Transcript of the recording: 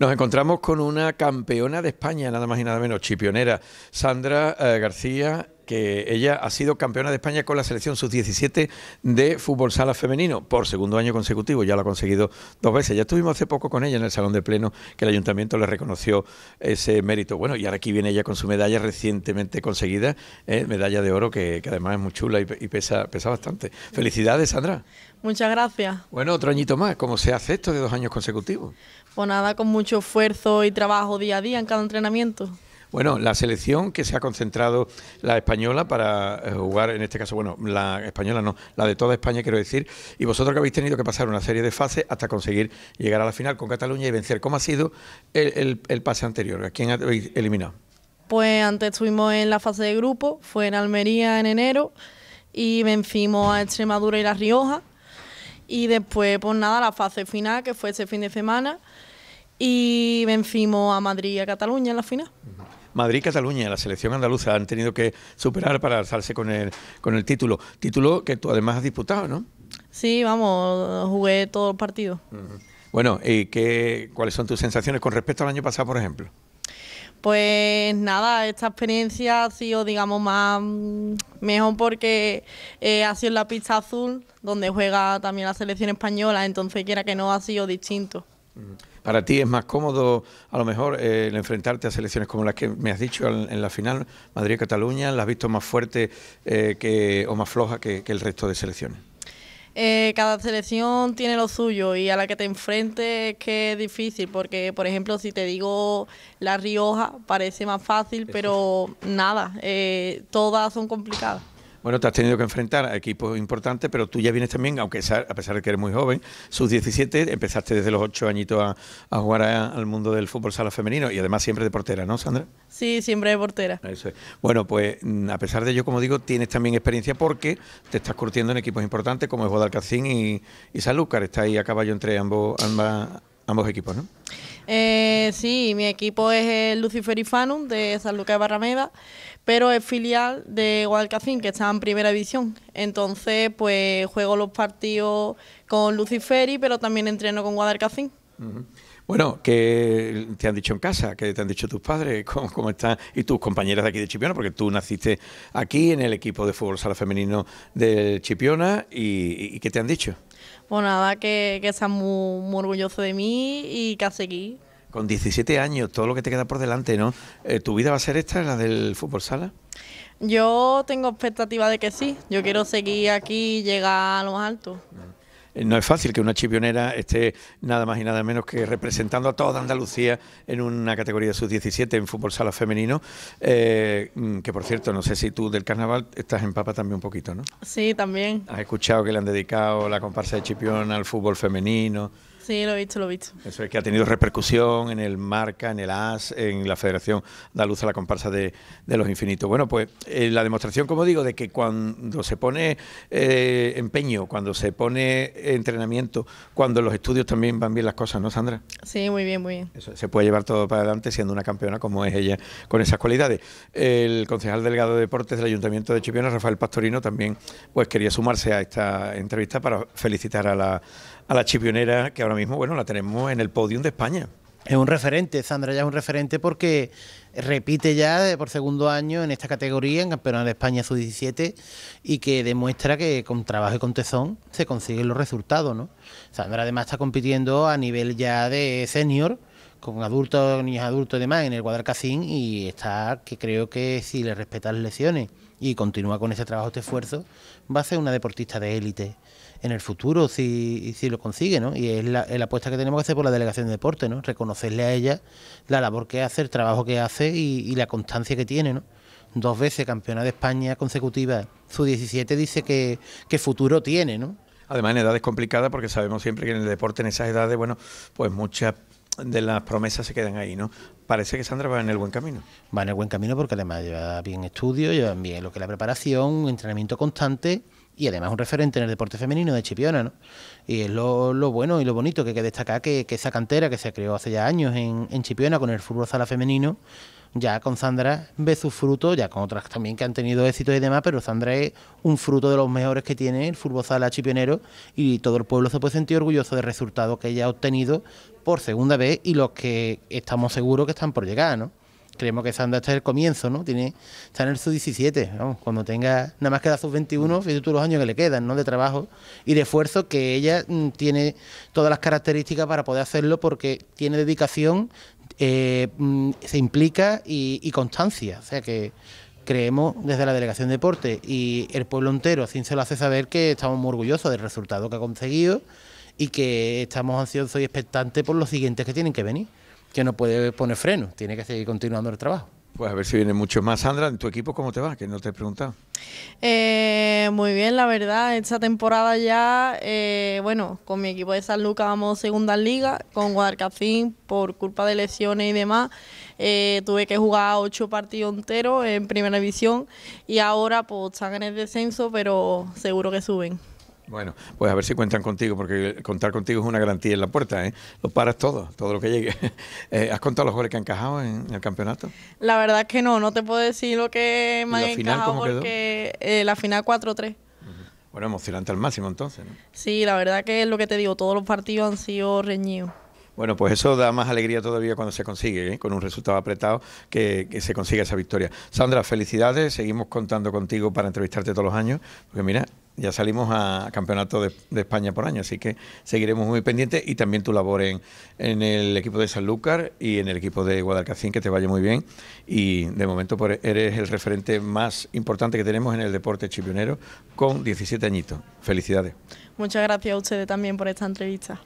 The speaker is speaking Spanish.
Nos encontramos con una campeona de España, nada más y nada menos, chipionera, Sandra eh, García que ella ha sido campeona de España con la selección sub-17 de fútbol sala femenino por segundo año consecutivo. Ya lo ha conseguido dos veces. Ya estuvimos hace poco con ella en el Salón de Pleno, que el ayuntamiento le reconoció ese mérito. Bueno, y ahora aquí viene ella con su medalla recientemente conseguida, eh, medalla de oro, que, además es muy chula y, pesa, pesa bastante. Felicidades, Sandra. Muchas gracias. Bueno, otro añito más. ¿Cómo se hace esto de dos años consecutivos? Pues nada, con mucho esfuerzo y trabajo día a día en cada entrenamiento. Bueno, la selección que se ha concentrado la española para eh, jugar, en este caso, bueno, la española no, la de toda España quiero decir, y vosotros que habéis tenido que pasar una serie de fases hasta conseguir llegar a la final con Cataluña y vencer. ¿Cómo ha sido el, pase anterior? ¿A quién habéis eliminado? Pues antes estuvimos en la fase de grupo, fue en Almería en enero y vencimos a Extremadura y La Rioja. Y después, pues nada, la fase final, que fue ese fin de semana, y vencimos a Madrid y a Cataluña en la final. Madrid y Cataluña, la selección andaluza, han tenido que superar para alzarse con el, con el título. Título que tú además has disputado, ¿no? Sí, vamos, jugué todos los partidos. Bueno, ¿y qué, cuáles son tus sensaciones con respecto al año pasado, por ejemplo? Pues nada, esta experiencia ha sido, digamos, más mm, mejor porque eh, ha sido en la pista azul, donde juega también la selección española, entonces quiera que no ha sido distinto. Para ti es más cómodo, a lo mejor, eh, el enfrentarte a selecciones como las que me has dicho en la final, Madrid-Cataluña, las has visto más fuerte eh, que, o más floja que, el resto de selecciones? Eh, cada selección tiene lo suyo y a la que te enfrentes es que es difícil, porque por ejemplo si te digo La Rioja parece más fácil, pero nada, todas son complicadas. Bueno, te has tenido que enfrentar a equipos importantes, pero tú ya vienes también, aunque a pesar de que eres muy joven, sus 17, empezaste desde los ocho añitos a, jugar al mundo del fútbol sala femenino y además siempre de portera, ¿no, Sandra? Sí, siempre de portera. Bueno, pues mm, a pesar de ello, como digo, tienes también experiencia porque te estás curtiendo en equipos importantes como es Guadalcacín y, y Sanlúcar. Estás ahí a caballo entre ambos, ambas, ambos equipos, ¿no? Eh, sí, mi equipo es el Luciferi Fanum, de San Lucas de Barrameda, pero es filial de Guadalcacín, que está en primera división. Entonces, pues juego los partidos con Luciferi, pero también entreno con Guadalcacín. Bueno, ¿qué te han dicho en casa? ¿Qué te han dicho tus padres? ¿Cómo, están? Y tus compañeras de aquí de Chipiona, porque tú naciste aquí en el equipo de fútbol sala femenino de Chipiona, y qué te han dicho? Pues nada, que, que estás muy, orgulloso de mí y que seguir. Con 17 años, todo lo que te queda por delante, ¿no? Eh, ¿Tu vida va a ser esta, la del fútbol sala? Yo tengo expectativa de que sí. Yo quiero seguir aquí y llegar a lo más alto. Mm. Eh, no es fácil que una chipionera esté nada más y nada menos que representando a toda Andalucía en una categoría sub-17 en fútbol sala femenino, eh, mm, que por cierto, no sé si tú del carnaval estás en papa también un poquito, ¿no? Sí, también. Has escuchado que le han dedicado la comparsa de chipión al fútbol femenino. Sí, lo he visto, lo he visto. Eso es que ha tenido repercusión en el Marca, en el AS, en la Federación da luz a la comparsa de, los infinitos. Bueno, pues eh, la demostración, como digo, de que cuando se pone eh, empeño, cuando se pone entrenamiento, cuando los estudios también van bien las cosas, ¿no, Sandra? Sí, muy bien, muy bien. se puede llevar todo para adelante siendo una campeona como es ella con esas cualidades. El concejal delegado de deportes del Ayuntamiento de Chipiona, Rafael Pastorino, también pues quería sumarse a esta entrevista para felicitar a la a la chipionera que ahora mismo, bueno, la tenemos en el podium de España. Es un referente, Sandra ya es un referente porque repite ya por segundo año en esta categoría, en Campeonato de España Sub-17, y que demuestra que con trabajo y con tesón se consiguen los resultados, ¿no? Sandra además está compitiendo a nivel ya de senior, con adultos, niños adultos y demás en el Guadalcacín y está que creo que si le respeta las lesiones y continúa con ese trabajo, este esfuerzo, va a ser una deportista de élite en el futuro si, si lo consigue, ¿no? Y es la, apuesta que tenemos que hacer por la delegación de deporte, ¿no? Reconocerle a ella la labor que hace, el trabajo que hace y, y la constancia que tiene, ¿no? Dos veces campeona de España consecutiva, su 17 dice que, que futuro tiene, ¿no? Además en edades complicadas porque sabemos siempre que en el deporte en esas edades, bueno, pues muchas de las promesas se quedan ahí, ¿no? Parece que Sandra va en el buen camino. Va en el buen camino porque además lleva bien estudio, lleva bien lo que es la preparación, entrenamiento constante y además un referente en el deporte femenino de Chipiona, ¿no? Y es lo, bueno y lo bonito que hay que destacar que, esa cantera que se creó hace ya años en, en Chipiona con el fútbol sala femenino, ya con Sandra ve sus frutos, ya con otras también que han tenido éxito y demás, pero Sandra es un fruto de los mejores que tiene el fútbol sala chipionero y todo el pueblo se puede sentir orgulloso del resultado que ella ha obtenido por segunda vez y los que estamos seguros que están por llegar, ¿no? creemos que Sandra está el comienzo, ¿no? Tiene, está en el sub-17, cuando tenga nada más que la sub-21, fíjate todos los años que le quedan, ¿no? De trabajo y de esfuerzo, que ella mm, tiene todas las características para poder hacerlo porque tiene dedicación, eh, mm, se implica y, y constancia, o sea que creemos desde la Delegación de Deporte y el pueblo entero, así se lo hace saber que estamos muy orgullosos del resultado que ha conseguido y que estamos ansiosos y expectantes por los siguientes que tienen que venir que no puede poner freno, tiene que seguir continuando el trabajo. Pues a ver si viene mucho más. Sandra, ¿en tu equipo cómo te va? Que no te he preguntado. Eh, muy bien, la verdad. Esta temporada ya, eh, bueno, con mi equipo de San Lucas vamos segunda liga, con Guadalcacín por culpa de lesiones y demás. Eh, tuve que jugar ocho partidos enteros en primera división y ahora pues están en el descenso, pero seguro que suben. Bueno, pues a ver si cuentan contigo, porque contar contigo es una garantía en la puerta, ¿eh? Lo paras todo, todo lo que llegue. Eh, ¿Has contado los goles que han encajado en el campeonato? La verdad es que no, no te puedo decir lo que me han encajado porque la final 4-3. Eh, bueno, emocionante al máximo entonces, ¿no? Sí, la verdad que es lo que te digo, todos los partidos han sido reñidos. Bueno, pues eso da más alegría todavía cuando se consigue, ¿eh? con un resultado apretado, que, que, se consiga esa victoria. Sandra, felicidades, seguimos contando contigo para entrevistarte todos los años, porque mira, ya salimos a campeonato de, España por año, así que seguiremos muy pendientes y también tu labor en, en, el equipo de Sanlúcar y en el equipo de Guadalcacín, que te vaya muy bien. Y de momento pues, eres el referente más importante que tenemos en el deporte chipionero con 17 añitos. Felicidades. Muchas gracias a ustedes también por esta entrevista.